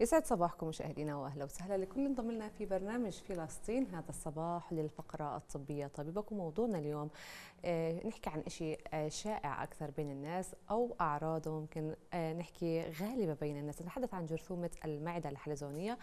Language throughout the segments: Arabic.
يسعد صباحكم مشاهدينا واهلا وسهلا لكل انضم لنا في برنامج فلسطين هذا الصباح للفقره الطبيه طبيبكم موضوعنا اليوم آه، نحكي عن شيء آه، شائع اكثر بين الناس او اعراضه ممكن آه، نحكي غالبه بين الناس نتحدث عن جرثومه المعده الحلزونيه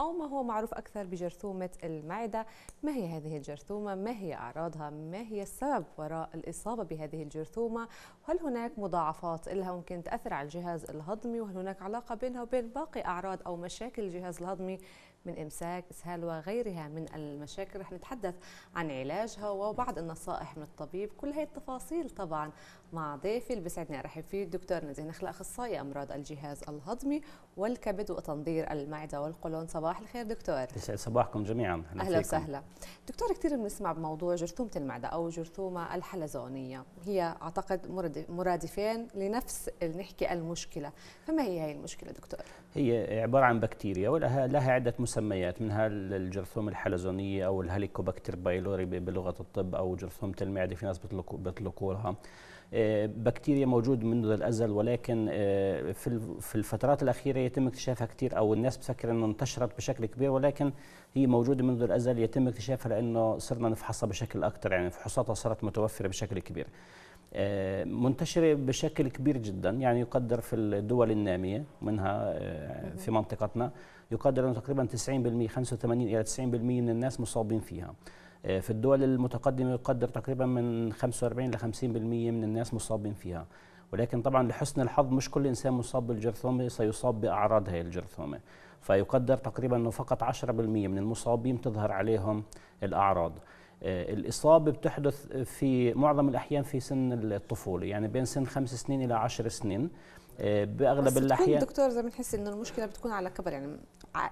أو ما هو معروف أكثر بجرثومة المعدة ما هي هذه الجرثومة؟ ما هي أعراضها؟ ما هي السبب وراء الإصابة بهذه الجرثومة؟ وهل هناك مضاعفات لها ممكن تأثر على الجهاز الهضمي؟ وهل هناك علاقة بينها وبين باقي أعراض أو مشاكل الجهاز الهضمي من إمساك، إسهال وغيرها من المشاكل؟ رح نتحدث عن علاجها وبعض النصائح من الطبيب كل هي التفاصيل طبعا مع ضيفي اللي بيسعدني ارحب فيه الدكتور نزيه نخلة اخصائي امراض الجهاز الهضمي والكبد وتنظير المعده والقولون صباح الخير دكتور يسعد صباحكم جميعا اهلا وسهلا دكتور كثير بنسمع بموضوع جرثومه المعده او جرثومه الحلزونيه هي اعتقد مرادفين لنفس نحكي المشكله فما هي هي المشكله دكتور هي عباره عن بكتيريا ولها لها عده مسميات منها الجرثومه الحلزونيه او الهليكوبكتر بايلوري بلغه الطب او جرثومه المعده في ناس بيطلقوا لها آه، بكتيريا موجود منذ الازل ولكن آه، في في الفترات الاخيره يتم اكتشافها كثير او الناس بتفكر انه انتشرت بشكل كبير ولكن هي موجوده منذ الازل يتم اكتشافها لانه صرنا نفحصها بشكل اكثر يعني فحوصاتها صارت متوفره بشكل كبير. آه، منتشرة بشكل كبير جدا يعني يقدر في الدول النامية منها في منطقتنا يقدر أنه تقريبا 90% 85 إلى 90% من الناس مصابين فيها آه، في الدول المتقدمه يقدر تقريبا من 45 ل 50% من الناس مصابين فيها ولكن طبعا لحسن الحظ مش كل انسان مصاب بالجرثومه سيصاب باعراض هي الجرثومه فيقدر تقريبا انه فقط 10% من المصابين تظهر عليهم الاعراض آه، الإصابة بتحدث في معظم الأحيان في سن الطفولة يعني بين سن خمس سنين إلى عشر سنين آه، بأغلب بس الأحيان دكتور زي ما تحس إنه المشكلة بتكون على كبر يعني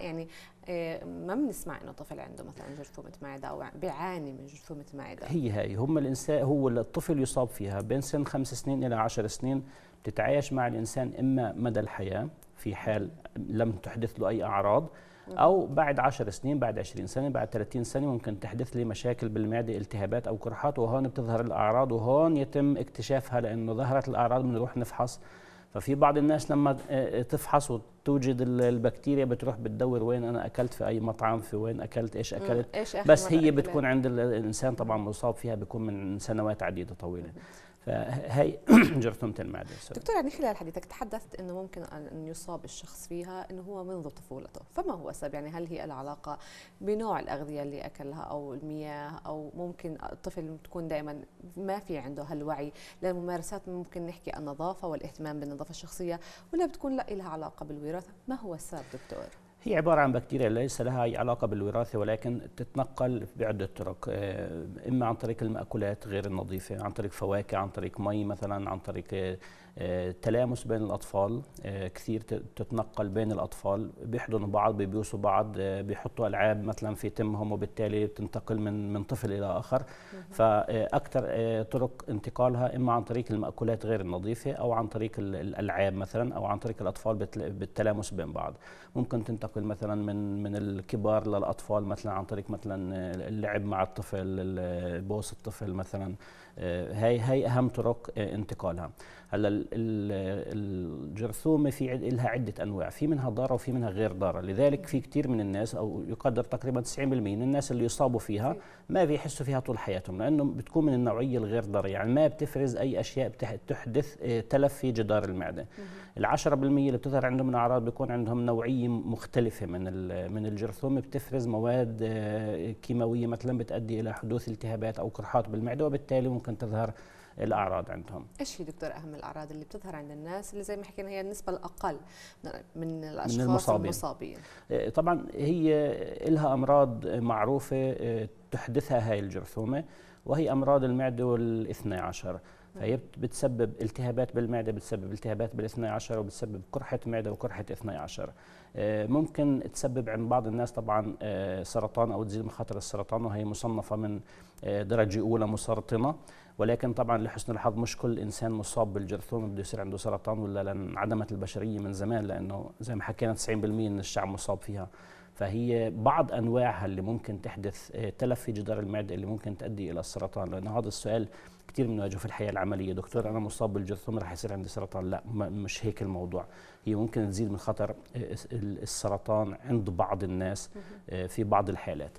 يعني إيه، ما بنسمع انه طفل عنده مثلا جرثومه معده او بيعاني من جرثومه معده هي هي هم الانسان هو الطفل يصاب فيها بين سن خمس سنين الى عشر سنين بتتعايش مع الانسان اما مدى الحياه في حال لم تحدث له اي اعراض او بعد عشر سنين بعد 20 سنه بعد 30 سنه ممكن تحدث لي مشاكل بالمعده التهابات او قرحات وهون بتظهر الاعراض وهون يتم اكتشافها لانه ظهرت الاعراض بنروح نفحص ففي بعض الناس لما آه، آه، تفحص وتوجد البكتيريا بتروح بتدور وين انا اكلت في اي مطعم في وين اكلت ايش اكلت إيش بس هي بتكون عند الانسان طبعا مصاب فيها بيكون من سنوات عديده طويله فهي جرثومة المعدة السوداء دكتور يعني خلال حديثك تحدثت أنه ممكن أن يصاب الشخص فيها أنه هو منذ طفولته فما هو السبب يعني هل هي العلاقة بنوع الأغذية اللي أكلها أو المياه أو ممكن الطفل تكون دائما ما في عنده هالوعي للممارسات ممكن نحكي النظافة والاهتمام بالنظافة الشخصية ولا بتكون لا لها علاقة بالوراثة ما هو السبب دكتور؟ هي عبارة عن بكتيريا ليس لها أي علاقة بالوراثة ولكن تتنقل بعدة طرق آه، إما عن طريق المأكولات غير النظيفة عن طريق فواكه عن طريق مي مثلا عن طريق آه، آه، تلامس بين الاطفال آه، كثير تتنقل بين الاطفال بيحضنوا بعض بيبوسوا بعض آه، بيحطوا العاب مثلا في تمهم وبالتالي بتنتقل من من طفل الى اخر فاكثر طرق انتقالها اما عن طريق الماكولات غير النظيفه او عن طريق الالعاب مثلا او عن طريق الاطفال بالتلامس بين بعض ممكن تنتقل مثلا من من الكبار للاطفال مثلا عن طريق مثلا اللعب مع الطفل بوس الطفل مثلا هاي هاي اهم طرق انتقالها هلا الجرثومة في عد لها عدة أنواع في منها ضارة وفي منها غير ضارة لذلك في كثير من الناس أو يقدر تقريبا 90% من الناس اللي يصابوا فيها ما بيحسوا فيها طول حياتهم لأنه بتكون من النوعية الغير ضارة يعني ما بتفرز أي أشياء بتحدث آه، تلف في جدار المعدة العشرة بالمية اللي بتظهر عندهم من أعراض بيكون عندهم نوعية مختلفة من من الجرثومة بتفرز مواد آه، كيماوية مثلا بتؤدي إلى حدوث التهابات أو قرحات بالمعدة وبالتالي ممكن تظهر الاعراض عندهم ايش هي دكتور اهم الاعراض اللي بتظهر عند الناس اللي زي ما حكينا هي النسبه الاقل من الاشخاص من المصابين. المصابين آه، طبعا هي لها امراض معروفه آه، تحدثها هاي الجرثومه وهي امراض المعده والاثنى عشر فهي بتسبب التهابات بالمعده بتسبب التهابات بالاثنى عشر وبتسبب قرحه معده وقرحه اثنى عشر آه، ممكن تسبب عند بعض الناس طبعا سرطان او تزيد مخاطر السرطان وهي مصنفه من درجه اولى مسرطنه ولكن طبعا لحسن الحظ مش كل انسان مصاب بالجرثومه بده يصير عنده سرطان ولا لانعدمت البشريه من زمان لانه زي ما حكينا 90% من الشعب مصاب فيها فهي بعض انواعها اللي ممكن تحدث آه، تلف في جدار المعده اللي ممكن تؤدي الى السرطان لانه هذا السؤال كثير بنواجهه في الحياه العمليه دكتور انا مصاب بالجرثومه رح يصير عندي سرطان لا مش هيك الموضوع هي ممكن تزيد من خطر آه، السرطان عند بعض الناس آه، في بعض الحالات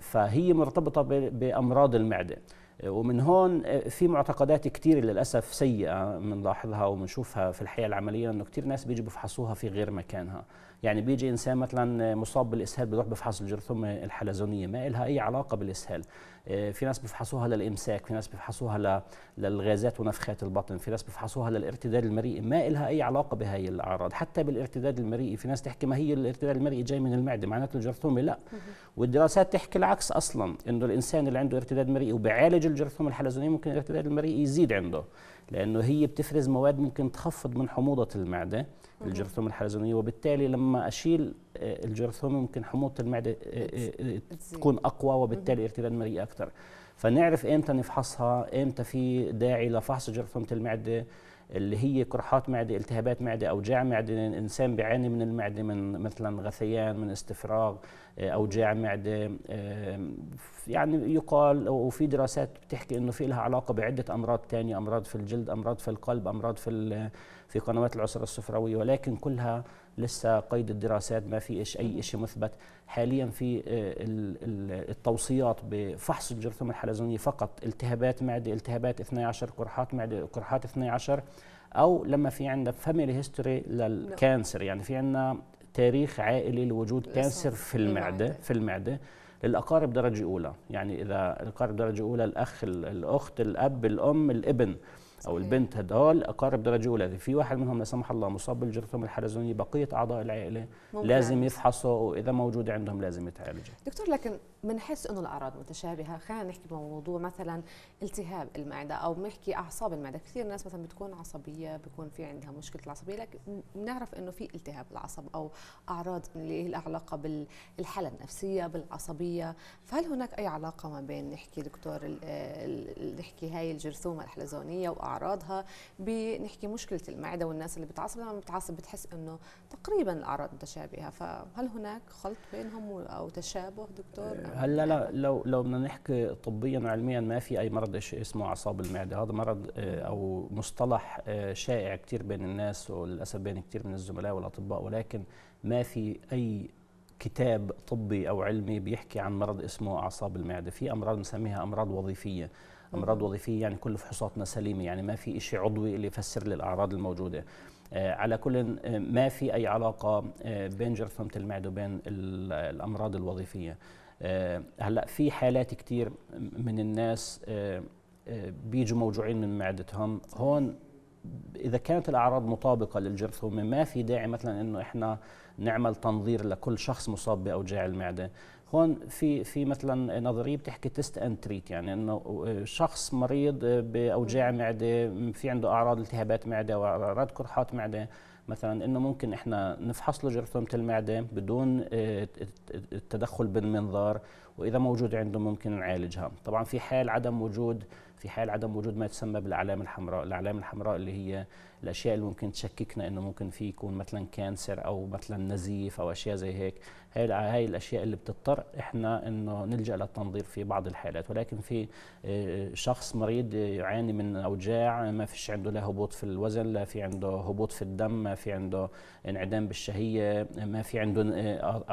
فهي مرتبطه بامراض المعده ومن هون آه، في معتقدات كتير للأسف سيئة بنلاحظها وبنشوفها في الحياة العملية إنه كتير ناس بيجوا بفحصوها في غير مكانها يعني بيجي إنسان مثلا آه، مصاب بالإسهال بيروح بفحص الجرثومة الحلزونية ما إلها أي علاقة بالإسهال آه، في ناس بيفحصوها للإمساك في ناس بيفحصوها للغازات ونفخات البطن في ناس بيفحصوها للارتداد المرئي ما إلها أي علاقة بهاي الأعراض حتى بالارتداد المرئي في ناس تحكي ما هي الارتداد المرئي جاي من المعدة معناته الجرثومة لا والدراسات تحكي العكس أصلا إنه الإنسان اللي عنده ارتداد مريئي وبيعالج رجل جرثوم الحلزونية ممكن الارتداد المريئي يزيد عنده لأنه هي بتفرز مواد ممكن تخفض من حموضة المعدة الجرثومة الحلزونية وبالتالي لما أشيل آه، الجرثومة ممكن حموضة المعدة آه، آه، تكون أقوى وبالتالي ارتداد المريئي أكثر فنعرف إمتى نفحصها إمتى في داعي لفحص جرثومة المعدة اللي هي قرحات معده التهابات معده اوجاع معده الانسان بيعاني من المعده من مثلا غثيان من استفراغ آه، اوجاع معده آه، يعني يقال وفي دراسات بتحكي انه في لها علاقه بعده امراض ثانيه امراض في الجلد امراض في القلب امراض في في قنوات العصر الصفراويه ولكن كلها لسه قيد الدراسات ما في اي شيء مثبت حاليا في آه، التوصيات بفحص الجرثومه الحلزونيه فقط التهابات معده التهابات 12 قرحات معده قرحات 12 او لما في عندنا فاميلي هيستوري للكانسر يعني في عندنا تاريخ عائلي لوجود كانسر في المعده في المعده للاقارب درجه اولى يعني اذا الأقارب درجه اولى الاخ الاخت الاب الام الابن او البنت هدول اقارب درجه اولى في واحد منهم لا سمح الله مصاب بالجرثومه الحلزونيه بقيه اعضاء العائله ممكن. لازم يفحصوا واذا موجوده عندهم لازم يتعالجوا دكتور لكن بنحس انه الاعراض متشابهه خلينا نحكي بموضوع مثلا التهاب المعده او بنحكي اعصاب المعده كثير ناس مثلا بتكون عصبيه بيكون في عندها مشكله العصبيه لكن بنعرف انه في التهاب العصب او اعراض اللي لها علاقه بالحاله النفسيه بالعصبيه فهل هناك اي علاقه ما بين نحكي دكتور نحكي هاي الجرثومه الحلزونيه واعراضها بنحكي مشكله المعده والناس اللي بتعصب لما بتعصب بتحس انه تقريبا الاعراض متشابهه فهل هناك خلط بينهم او تشابه دكتور هلا لا لو لو بدنا نحكي طبيا وعلميا ما في اي مرض اسمه اعصاب المعده هذا مرض آه، او مصطلح آه، شائع كثير بين الناس وللاسف بين كثير من الزملاء والاطباء ولكن ما في اي كتاب طبي او علمي بيحكي عن مرض اسمه اعصاب المعده في امراض بنسميها امراض وظيفيه امراض وظيفيه يعني كل فحوصاتنا سليمه يعني ما في شيء عضوي اللي يفسر لي الاعراض الموجوده آه، على كل ما في اي علاقه بين جرثومه المعده وبين الامراض الوظيفيه آه، هلا في حالات كثير من الناس آه، آه، بيجوا موجوعين من معدتهم هون اذا كانت الاعراض مطابقه للجرثومه ما في داعي مثلا انه احنا نعمل تنظير لكل شخص مصاب باوجاع المعده هون في في مثلا نظريه بتحكي تيست اند تريت يعني انه شخص مريض باوجاع معده في عنده اعراض التهابات معده واعراض قرحات معده مثلا انه ممكن احنا نفحص له جرثومه المعده بدون آه، التدخل بالمنظار واذا موجود عنده ممكن نعالجها طبعا في حال عدم وجود في حال عدم وجود ما يسمى بالاعلام الحمراء الاعلام الحمراء اللي هي الاشياء اللي ممكن تشككنا انه ممكن في يكون مثلا كانسر او مثلا نزيف او اشياء زي هيك هاي هاي الاشياء اللي بتضطر احنا انه نلجا للتنظير في بعض الحالات ولكن في آه، شخص مريض يعاني من اوجاع ما فيش عنده لا هبوط في الوزن لا في عنده هبوط في الدم ما في عنده انعدام بالشهيه ما في عنده آه،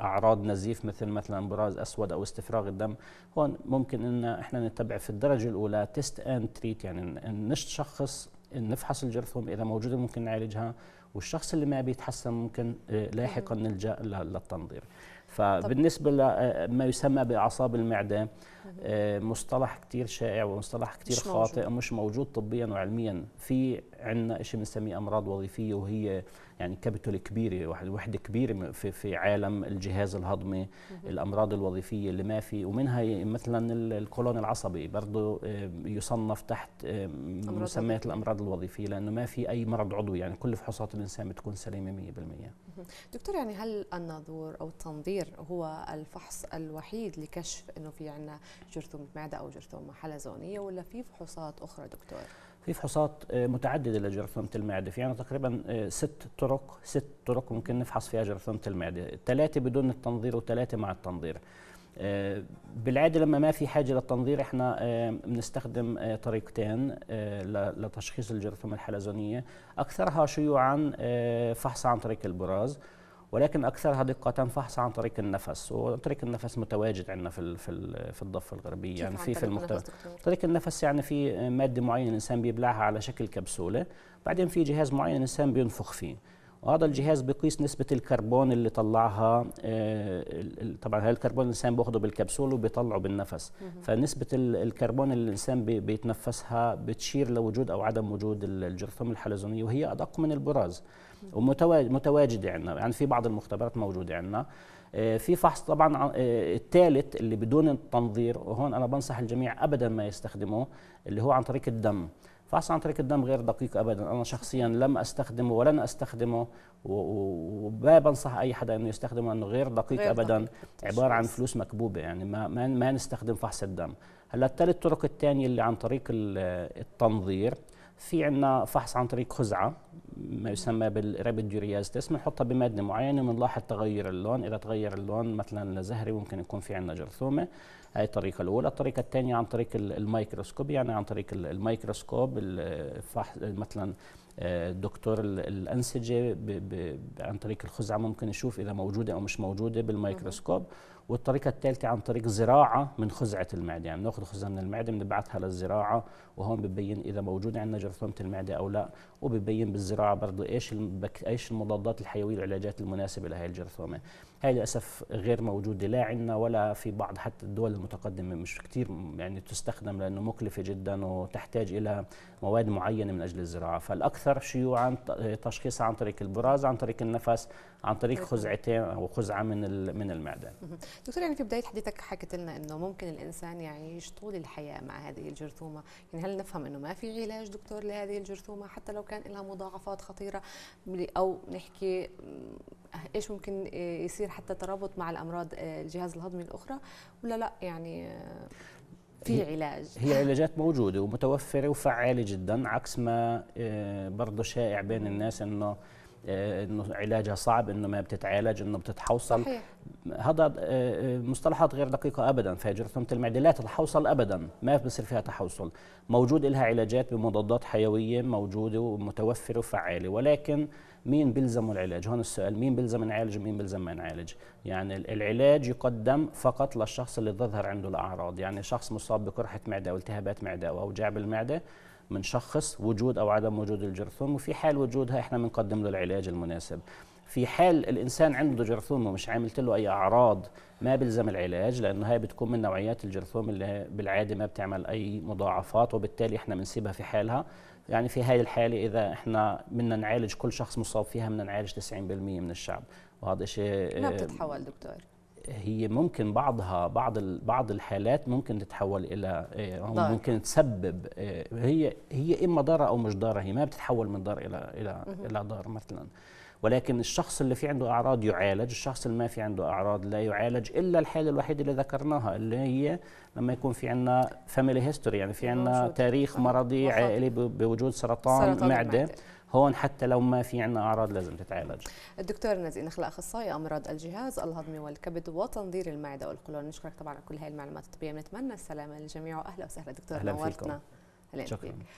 اعراض نزيف مثل مثلا براز اسود او استفراغ الدم هون ممكن ان احنا نتبع في الدرجه الاولى تيست اند تريت يعني نشخص نفحص الجرثومة إذا موجودة ممكن نعالجها والشخص اللي ما بيتحسن ممكن آه، لاحقا نلجأ للتنظير فبالنسبه لما يسمى باعصاب المعده آه، مصطلح كثير شائع ومصطلح كثير خاطئ مش موجود طبيا وعلميا في عندنا شيء بنسميه امراض وظيفيه وهي يعني كابيتول كبيره وحده كبيره في في عالم الجهاز الهضمي الامراض الوظيفيه اللي ما في ومنها مثلا القولون العصبي برضه آه، يصنف تحت آه، مسميات الامراض الوظيفيه لانه ما في اي مرض عضوي يعني كل فحوصات الانسان بتكون سليمه 100% دكتور يعني هل الناظور او التنظيف التبرير هو الفحص الوحيد لكشف انه في عندنا جرثومه معده او جرثومه حلزونيه ولا في فحوصات اخرى دكتور؟ في فحوصات آه، متعدده لجرثومه المعده، في عندنا تقريبا آه، ست طرق ست طرق ممكن نفحص فيها جرثومه المعده، ثلاثه بدون التنظير وثلاثه مع التنظير. آه، بالعاده لما ما في حاجه للتنظير احنا بنستخدم طريقتين لتشخيص الجرثومه الحلزونيه، اكثرها شيوعا فحص عن طريق البراز. ولكن اكثرها دقه فحص عن طريق النفس وطريق النفس متواجد عندنا في في في الضفه الغربيه يعني في في المختبر طريق النفس يعني في ماده معينه الانسان بيبلعها على شكل كبسوله بعدين في جهاز معين الانسان بينفخ فيه وهذا الجهاز بيقيس نسبة الكربون اللي طلعها آه، طبعا هذا الكربون الإنسان بياخده بالكبسول وبيطلعه بالنفس فنسبة الكربون اللي الإنسان بيتنفسها بتشير لوجود أو عدم وجود الجرثومة الحلزونية وهي أدق من البراز ومتواجده عندنا يعني في بعض المختبرات موجوده عندنا آه، في فحص طبعا آه، الثالث اللي بدون التنظير وهون انا بنصح الجميع ابدا ما يستخدموه اللي هو عن طريق الدم فحص عن طريق الدم غير دقيق ابدا انا شخصيا لم استخدمه ولن استخدمه وما بنصح اي حدا انه يستخدمه لانه غير دقيق غير ابدا دقيق. عباره عن فلوس مكبوبه يعني ما ما, ما نستخدم فحص الدم هلا الثلاث طرق الثانيه اللي عن طريق التنظير في عنا فحص عن طريق خزعه ما يسمى بالرابيد ديورياز تيست بنحطها بماده معينه وبنلاحظ تغير اللون اذا تغير اللون مثلا لزهري ممكن يكون في عندنا جرثومه هاي الطريقه الاولى الطريقه الثانيه عن طريق الميكروسكوب يعني عن طريق الميكروسكوب الفحص مثلا آه، دكتور الانسجه عن طريق الخزعه ممكن يشوف اذا موجوده او مش موجوده بالميكروسكوب والطريقة الثالثة عن طريق زراعة من خزعة المعدة يعني ناخذ خزعة من المعدة بنبعثها للزراعة وهون ببين إذا موجودة عندنا جرثومة المعدة أو لا وببين بالزراعة برضه إيش البك... إيش المضادات الحيوية والعلاجات المناسبة لهي الجرثومة هاي للأسف غير موجودة لا عندنا ولا في بعض حتى الدول المتقدمة مش كثير يعني تستخدم لأنه مكلفة جدا وتحتاج إلى مواد معينة من أجل الزراعة فالأكثر شيوعا تشخيصها عن طريق البراز عن طريق النفس عن طريق خزعتين او خزعه من من المعده. دكتور يعني في بدايه حديثك حكيت لنا انه ممكن الانسان يعيش طول الحياه مع هذه الجرثومه، يعني هل نفهم انه ما في علاج دكتور لهذه الجرثومه حتى لو كان لها مضاعفات خطيره او نحكي ايش ممكن آه، يصير حتى ترابط مع الامراض آه، الجهاز الهضمي الاخرى ولا لا يعني آه، في علاج هي علاجات موجوده ومتوفره وفعاله جدا عكس ما برضه شائع بين الناس انه آه، انه علاجها صعب انه ما بتتعالج انه بتتحوصل صحيح. هذا آه، آه، مصطلحات غير دقيقه ابدا فاجر جرثومه المعده لا تتحوصل ابدا ما بصير فيها تحوصل موجود لها علاجات بمضادات حيويه موجوده ومتوفره وفعاله ولكن مين بيلزمه العلاج هون السؤال مين بيلزم نعالج ومين بيلزم ما نعالج يعني العلاج يقدم فقط للشخص اللي تظهر عنده الاعراض يعني شخص مصاب بقرحه معده والتهابات معده او اوجاع بالمعده بنشخص وجود او عدم وجود الجرثوم وفي حال وجودها احنا بنقدم له العلاج المناسب في حال الانسان عنده جرثومه ومش عاملت له اي اعراض ما بيلزم العلاج لانه هي بتكون من نوعيات الجرثوم اللي بالعاده ما بتعمل اي مضاعفات وبالتالي احنا بنسيبها في حالها يعني في هاي الحاله اذا احنا بدنا نعالج كل شخص مصاب فيها بدنا نعالج 90% من الشعب وهذا شيء ما بتتحول دكتور هي ممكن بعضها بعض بعض الحالات ممكن تتحول الى آه، او ممكن تسبب آه، هي هي اما ضاره او مش ضاره هي ما بتتحول من ضار الى الى الى ضار مثلا ولكن الشخص اللي في عنده اعراض يعالج الشخص اللي ما في عنده اعراض لا يعالج الا الحاله الوحيده اللي ذكرناها اللي هي لما يكون في عندنا فاميلي هيستوري يعني في عندنا تاريخ مرضي عائلي بوجود سرطان, سرطان معدة. هون حتى لو ما في عندنا اعراض لازم تتعالج الدكتور نزيه نخله اخصائي امراض الجهاز الهضمي والكبد وتنظير المعده والقولون نشكرك طبعا على كل هاي المعلومات الطبيه بنتمنى السلامه للجميع واهلا وسهلا دكتور أهلا نورتنا شكرا فيك.